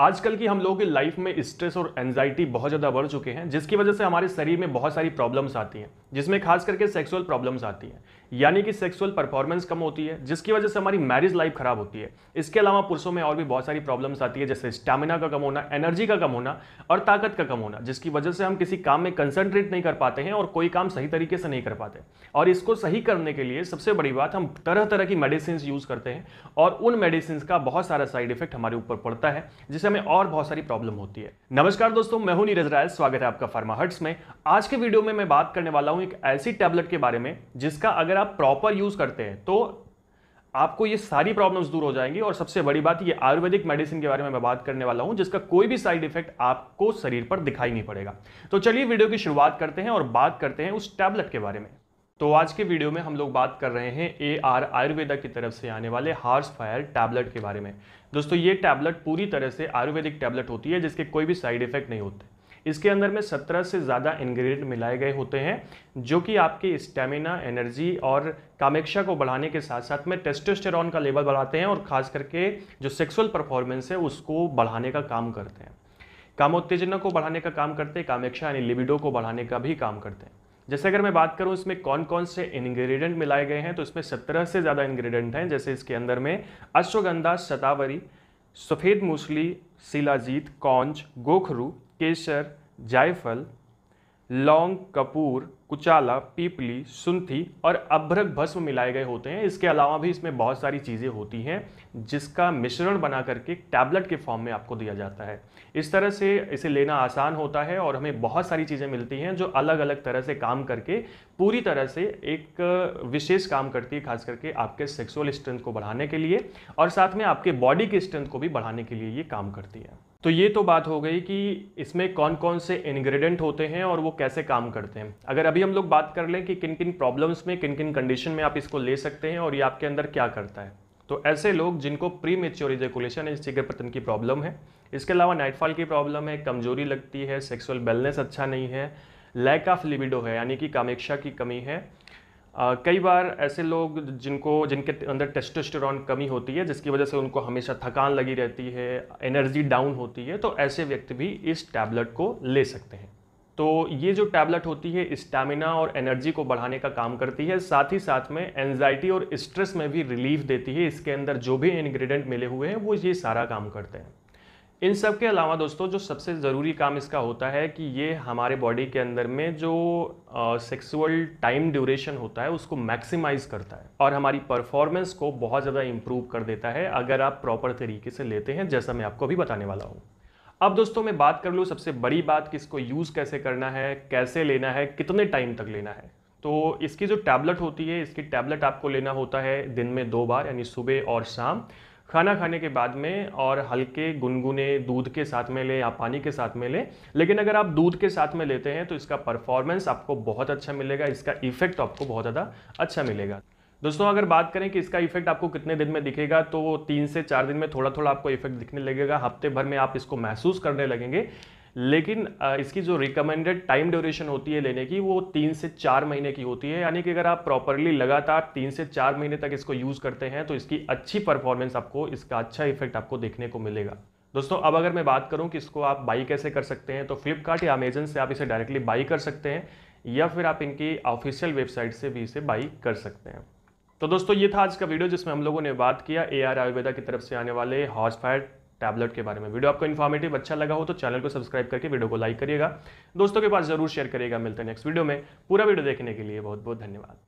आजकल की हम लोगों की लाइफ में स्ट्रेस और एनजाइटी बहुत ज़्यादा बढ़ चुके हैं जिसकी वजह से हमारे शरीर में बहुत सारी प्रॉब्लम्स आती हैं जिसमें खास करके सेक्सुअल प्रॉब्लम्स आती हैं यानी कि सेक्सुअल परफॉर्मेंस कम होती है जिसकी वजह से हमारी मैरिज लाइफ खराब होती है इसके अलावा पुरुषों में और भी बहुत सारी प्रॉब्लम्स आती है जैसे स्टेमिना का कम होना एनर्जी का कम होना और ताकत का कम होना जिसकी वजह से हम किसी काम में कंसंट्रेट नहीं कर पाते हैं और कोई काम सही तरीके से नहीं कर पाते और इसको सही करने के लिए सबसे बड़ी बात हम तरह तरह की मेडिसिन यूज़ करते हैं और उन मेडिसिन का बहुत सारा साइड इफेक्ट हमारे ऊपर पड़ता है जिसे जिससे हमें और बहुत सारी प्रॉब्लम होती है नमस्कार दोस्तों मैं हूं नीरज राय स्वागत है आपका फार्मा फार्माहट्स में आज के वीडियो में मैं बात करने वाला हूं एक ऐसी टैबलेट के बारे में जिसका अगर आप प्रॉपर यूज करते हैं तो आपको ये सारी प्रॉब्लम्स दूर हो जाएंगी और सबसे बड़ी बात ये आयुर्वेदिक मेडिसिन के बारे में मैं बात करने वाला हूं जिसका कोई भी साइड इफेक्ट आपको शरीर पर दिखाई नहीं पड़ेगा तो चलिए वीडियो की शुरुआत करते हैं और बात करते हैं उस टैबलेट के बारे में तो आज के वीडियो में हम लोग बात कर रहे हैं ए आर आयुर्वेदा की तरफ से आने वाले हार्स फायर टैबलेट के बारे में दोस्तों ये टैबलेट पूरी तरह से आयुर्वेदिक टैबलेट होती है जिसके कोई भी साइड इफेक्ट नहीं होते इसके अंदर में सत्रह से ज़्यादा इन्ग्रीडियंट मिलाए गए होते हैं जो कि आपके स्टेमिना एनर्जी और कामेक्षा को बढ़ाने के साथ साथ में टेस्टोस्टेरॉन का लेवल बढ़ाते हैं और खास करके जो सेक्सुअल परफॉर्मेंस है उसको बढ़ाने का काम करते हैं कामोत्तेजना को बढ़ाने का काम करते हैं कामेक्षा यानी लिबिडो को बढ़ाने का भी काम करते हैं जैसे अगर मैं बात करूँ इसमें कौन कौन से इंग्रेडिएंट मिलाए गए हैं तो इसमें सत्रह से ज़्यादा इन्ग्रीडियंट हैं जैसे इसके अंदर में अश्वगंधा शतावरी सफ़ेद मूसली सिलाजीत कौंच गोखरू केसर जायफल लौंग कपूर कुचाला पीपली सुंथी और अभ्रक भस्म मिलाए गए होते हैं इसके अलावा भी इसमें बहुत सारी चीज़ें होती हैं जिसका मिश्रण बना करके टैबलेट के फॉर्म में आपको दिया जाता है इस तरह से इसे लेना आसान होता है और हमें बहुत सारी चीज़ें मिलती हैं जो अलग अलग तरह से काम करके पूरी तरह से एक विशेष काम करती है खास करके आपके सेक्सुअल स्ट्रेंथ को बढ़ाने के लिए और साथ में आपके बॉडी की स्ट्रेंथ को भी बढ़ाने के लिए ये काम करती है तो ये तो बात हो गई कि इसमें कौन कौन से इन्ग्रीडियंट होते हैं और वो कैसे काम करते हैं अगर अभी हम लोग बात कर लें कि किन किन प्रॉब्लम्स में किन किन कंडीशन में आप इसको ले सकते हैं और ये आपके अंदर क्या करता है तो ऐसे लोग जिनको प्री मेच्योर इजेकुलेशन या पतन की प्रॉब्लम है इसके अलावा नाइटफॉल की प्रॉब्लम है कमजोरी लगती है सेक्सुअल बैलेंस अच्छा नहीं है लैक ऑफ लिबिडो है यानी कि कामेक्षा की कमी है कई बार ऐसे लोग जिनको जिनके अंदर टेस्टोस्टेरॉन कमी होती है जिसकी वजह से उनको हमेशा थकान लगी रहती है एनर्जी डाउन होती है तो ऐसे व्यक्ति भी इस टैबलेट को ले सकते हैं तो ये जो टैबलेट होती है स्टैमिना और एनर्जी को बढ़ाने का काम करती है साथ ही साथ में एनजाइटी और स्ट्रेस में भी रिलीफ देती है इसके अंदर जो भी इन्ग्रीडियंट मिले हुए हैं वो ये सारा काम करते हैं इन सब के अलावा दोस्तों जो सबसे ज़रूरी काम इसका होता है कि ये हमारे बॉडी के अंदर में जो सेक्सुअल टाइम ड्यूरेशन होता है उसको मैक्सिमाइज करता है और हमारी परफॉर्मेंस को बहुत ज़्यादा इम्प्रूव कर देता है अगर आप प्रॉपर तरीके से लेते हैं जैसा मैं आपको अभी बताने वाला हूँ अब दोस्तों मैं बात कर लूँ सबसे बड़ी बात कि इसको यूज़ कैसे करना है कैसे लेना है कितने टाइम तक लेना है तो इसकी जो टैबलेट होती है इसकी टैबलेट आपको लेना होता है दिन में दो बार यानी सुबह और शाम खाना खाने के बाद में और हल्के गुनगुने दूध के साथ में लें या पानी के साथ में लें लेकिन अगर आप दूध के साथ में लेते हैं तो इसका परफॉर्मेंस आपको बहुत अच्छा मिलेगा इसका इफेक्ट आपको बहुत ज़्यादा अच्छा मिलेगा दोस्तों अगर बात करें कि इसका इफेक्ट आपको कितने दिन में दिखेगा तो तीन से चार दिन में थोड़ा थोड़ा आपको इफेक्ट दिखने लगेगा हफ्ते भर में आप इसको महसूस करने लगेंगे लेकिन इसकी जो रिकमेंडेड टाइम ड्यूरेशन होती है लेने की वो तीन से चार महीने की होती है यानी कि अगर आप प्रॉपरली लगातार तीन से चार महीने तक इसको यूज़ करते हैं तो इसकी अच्छी परफॉर्मेंस आपको इसका अच्छा इफेक्ट आपको देखने को मिलेगा दोस्तों अब अगर मैं बात करूं कि इसको आप बाई कैसे कर सकते हैं तो फ्लिपकार्ट या अमेजन से आप इसे डायरेक्टली बाई कर सकते हैं या फिर आप इनकी ऑफिशियल वेबसाइट से भी इसे बाई कर सकते हैं तो दोस्तों ये था आज का वीडियो जिसमें हम लोगों ने बात किया ए आर आयुर्वेदा की तरफ से आने वाले हॉर्स फायर टैबलेट के बारे में वीडियो आपको इन्फॉर्मेटिव अच्छा लगा हो तो चैनल को सब्सक्राइब करके वीडियो को लाइक करिएगा दोस्तों के पास जरूर शेयर करिएगा मिलते हैं नेक्स्ट वीडियो में पूरा वीडियो देखने के लिए बहुत बहुत धन्यवाद